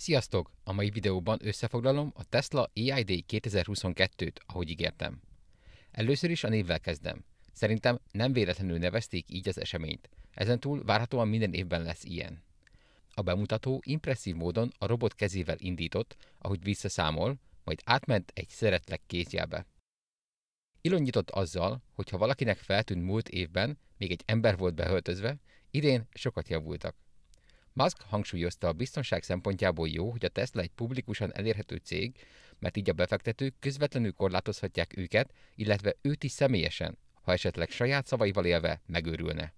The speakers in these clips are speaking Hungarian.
Sziasztok! A mai videóban összefoglalom a Tesla EID 2022-t, ahogy ígértem. Először is a névvel kezdem. Szerintem nem véletlenül nevezték így az eseményt. Ezentúl várhatóan minden évben lesz ilyen. A bemutató impresszív módon a robot kezével indított, ahogy visszaszámol, majd átment egy szeretlek kézjelbe. Ilon nyitott azzal, hogy ha valakinek feltűnt múlt évben, még egy ember volt behöltözve, idén sokat javultak. Musk hangsúlyozta, a biztonság szempontjából jó, hogy a Tesla egy publikusan elérhető cég, mert így a befektetők közvetlenül korlátozhatják őket, illetve őt is személyesen, ha esetleg saját szavaival élve megőrülne.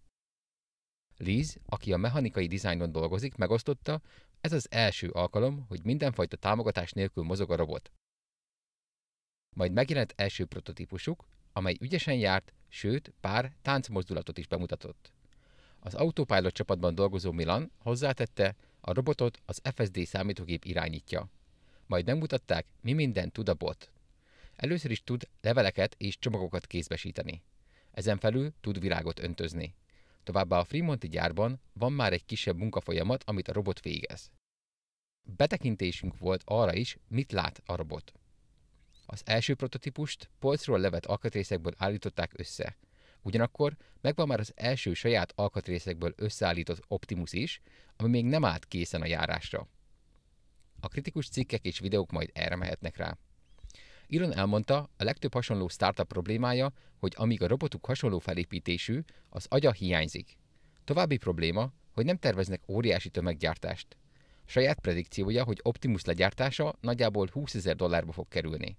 Liz, aki a mechanikai dizájnon dolgozik, megosztotta, ez az első alkalom, hogy mindenfajta támogatás nélkül mozog a robot. Majd megjelent első prototípusuk, amely ügyesen járt, sőt pár táncmozdulatot is bemutatott. Az Autopilot csapatban dolgozó Milan hozzátette, a robotot az FSD számítógép irányítja. Majd megmutatták, mi minden tud a bot. Először is tud leveleket és csomagokat kézbesíteni. Ezen felül tud virágot öntözni. Továbbá a Fremonti gyárban van már egy kisebb munkafolyamat, amit a robot végez. Betekintésünk volt arra is, mit lát a robot. Az első prototípust polcról levet alkatrészekből állították össze – Ugyanakkor megvan már az első saját alkatrészekből összeállított Optimus is, ami még nem állt készen a járásra. A kritikus cikkek és videók majd erre mehetnek rá. Elon elmondta, a legtöbb hasonló startup problémája, hogy amíg a robotuk hasonló felépítésű, az agya hiányzik. További probléma, hogy nem terveznek óriási tömeggyártást. Saját predikciója, hogy Optimus legyártása nagyjából 20 ezer dollárba fog kerülni.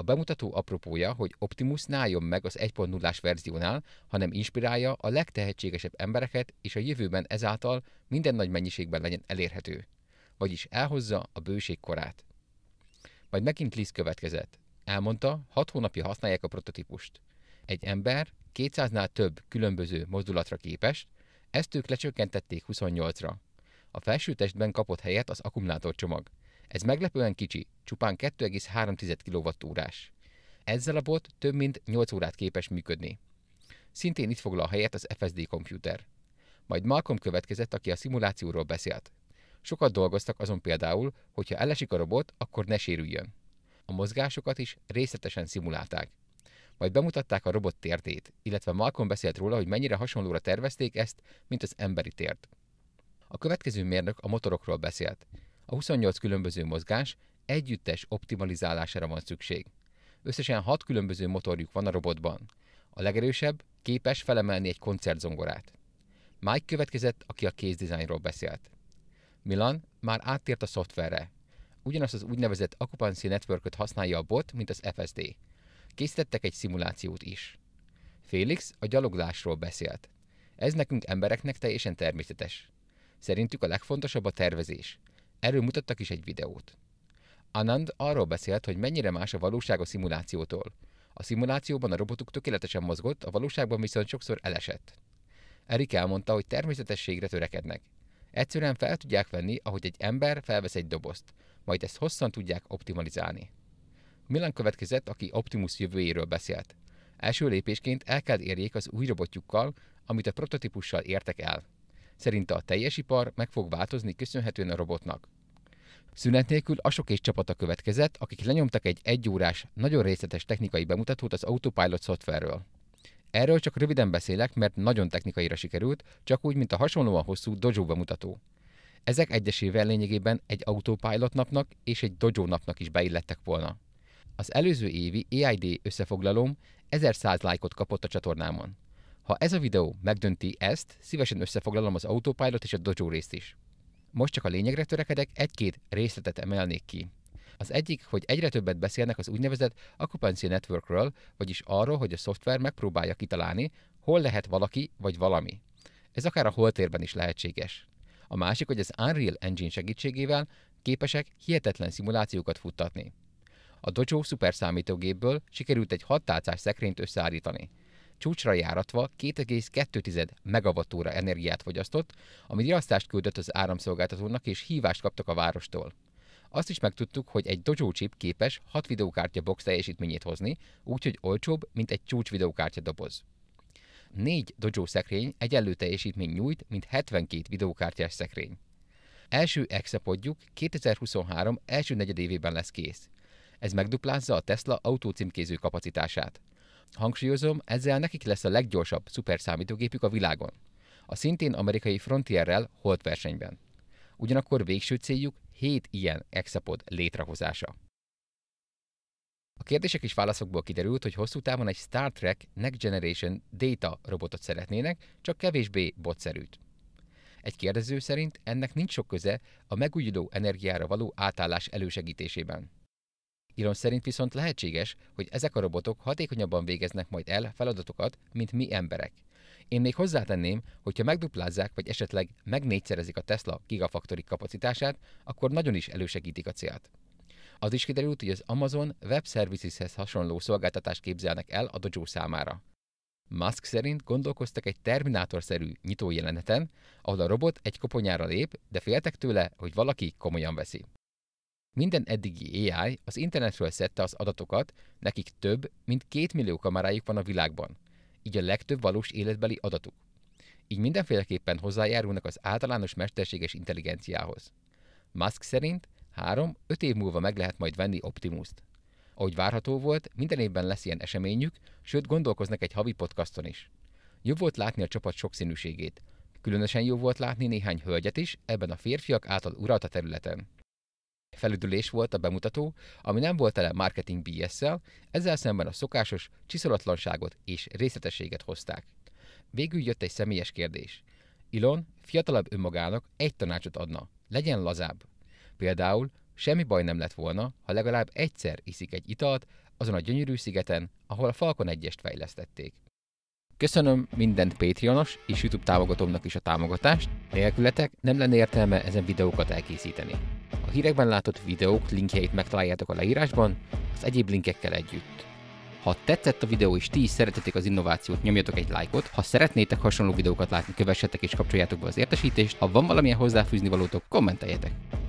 A bemutató apropója, hogy Optimus ne álljon meg az 1.0-ás verziónál, hanem inspirálja a legtehetségesebb embereket, és a jövőben ezáltal minden nagy mennyiségben legyen elérhető. Vagyis elhozza a bőség korát. Majd megint Liz következett. Elmondta, 6 hónapja használják a prototípust. Egy ember 200-nál több különböző mozdulatra képes, ezt ők lecsökkentették 28-ra. A felső testben kapott helyet az akkumulátorcsomag. Ez meglepően kicsi, csupán 2,3 kwh Ezzel a bot több mint 8 órát képes működni. Szintén itt foglal helyet az FSD komputer. Majd Malcolm következett, aki a szimulációról beszélt. Sokat dolgoztak azon például, hogyha elesik a robot, akkor ne sérüljön. A mozgásokat is részletesen szimulálták. Majd bemutatták a robot tértét, illetve Malcolm beszélt róla, hogy mennyire hasonlóra tervezték ezt, mint az emberi tért. A következő mérnök a motorokról beszélt. A 28 különböző mozgás együttes optimalizálására van szükség. Összesen 6 különböző motorjuk van a robotban. A legerősebb képes felemelni egy koncertzongorát. Mike következett, aki a kézdizájnról beszélt. Milan már áttért a szoftverre. Ugyanazt az úgynevezett Occupancy network használja a bot, mint az FSD. Készítettek egy szimulációt is. Félix a gyaloglásról beszélt. Ez nekünk embereknek teljesen természetes. Szerintük a legfontosabb a tervezés. Erről mutattak is egy videót. Anand arról beszélt, hogy mennyire más a valóság a szimulációtól. A szimulációban a robotuk tökéletesen mozgott, a valóságban viszont sokszor elesett. Erik elmondta, hogy természetességre törekednek. Egyszerűen fel tudják venni, ahogy egy ember felvesz egy dobozt, majd ezt hosszan tudják optimalizálni. Milan következett, aki Optimus jövőjéről beszélt. Első lépésként el kell érjék az új robotjukkal, amit a prototípussal értek el. Szerinte a teljes ipar meg fog változni köszönhetően a robotnak. Szünet nélkül Asok és csapata következett, akik lenyomtak egy egyórás, nagyon részletes technikai bemutatót az Autopilot szoftverről. Erről csak röviden beszélek, mert nagyon technikaira sikerült, csak úgy, mint a hasonlóan hosszú Dojo bemutató. Ezek egyesével lényegében egy Autopilot napnak és egy Dojo napnak is beillettek volna. Az előző évi EID összefoglalom 1100 lájkot kapott a csatornámon. Ha ez a videó megdönti ezt, szívesen összefoglalom az Autopilot és a Dojo részt is. Most csak a lényegre törekedek, egy-két részletet emelnék ki. Az egyik, hogy egyre többet beszélnek az úgynevezett Occupancy Networkről, vagyis arról, hogy a szoftver megpróbálja kitalálni, hol lehet valaki vagy valami. Ez akár a holtérben is lehetséges. A másik, hogy az Unreal Engine segítségével képesek hihetetlen szimulációkat futtatni. A Dojo szuperszámítógépből sikerült egy hattálcás szekrényt összeállítani – csúcsra járatva 2,2 megavatóra energiát fogyasztott, ami riasztást küldött az áramszolgáltatónak és hívást kaptak a várostól. Azt is megtudtuk, hogy egy Dojo chip képes 6 videókártya box teljesítményét hozni, úgyhogy olcsóbb, mint egy csúcs videókártya doboz. Négy Dojo szekrény egyenlő teljesítmény nyújt, mint 72 videókártyás szekrény. Első exapodjuk 2023 első negyedévében lesz kész. Ez megduplázza a Tesla autócímkéző kapacitását. Hangsúlyozom, ezzel nekik lesz a leggyorsabb szuper számítógépük a világon. A szintén amerikai Frontierrel versenyben. Ugyanakkor végső céljuk 7 ilyen exapod létrehozása. A kérdések és válaszokból kiderült, hogy hosszú távon egy Star Trek Next Generation Data robotot szeretnének, csak kevésbé botszerűt. Egy kérdező szerint ennek nincs sok köze a megújuló energiára való átállás elősegítésében. Ilon szerint viszont lehetséges, hogy ezek a robotok hatékonyabban végeznek majd el feladatokat, mint mi emberek. Én még hozzátenném, hogy ha megduplázzák, vagy esetleg megnégyszerezik a Tesla gigafaktori kapacitását, akkor nagyon is elősegítik a célt. Az is kiderült, hogy az Amazon Web Services-hez hasonló szolgáltatást képzelnek el a Dojo számára. Musk szerint gondolkoztak egy Terminátor-szerű nyitó jeleneten, ahol a robot egy koponyára lép, de féltek tőle, hogy valaki komolyan veszi. Minden eddigi AI az internetről szedte az adatokat, nekik több, mint két millió kamerájuk van a világban, így a legtöbb valós életbeli adatuk. Így mindenféleképpen hozzájárulnak az általános mesterséges intelligenciához. Musk szerint 3-5 év múlva meg lehet majd venni Optimust. Ahogy várható volt, minden évben lesz ilyen eseményük, sőt gondolkoznak egy havi podcaston is. Jó volt látni a csapat sokszínűségét. Különösen jó volt látni néhány hölgyet is ebben a férfiak által a területen felüdülés volt a bemutató, ami nem volt tele marketing BS-szel, ezzel szemben a szokásos csiszolatlanságot és részletességet hozták. Végül jött egy személyes kérdés. Ilon fiatalabb önmagának egy tanácsot adna, legyen lazább. Például semmi baj nem lett volna, ha legalább egyszer iszik egy italt azon a gyönyörű szigeten, ahol a Falcon 1-est fejlesztették. Köszönöm mindent Patreonos és YouTube támogatómnak is a támogatást, nélkületek nem lenne értelme ezen videókat elkészíteni. A hírekben látott videók linkjeit megtaláljátok a leírásban, az egyéb linkekkel együtt. Ha tetszett a videó és ti is szeretetek az innovációt, nyomjatok egy lájkot. Ha szeretnétek hasonló videókat látni, kövessetek és kapcsoljátok be az értesítést. Ha van valamilyen hozzáfűzni valótok, kommenteljetek.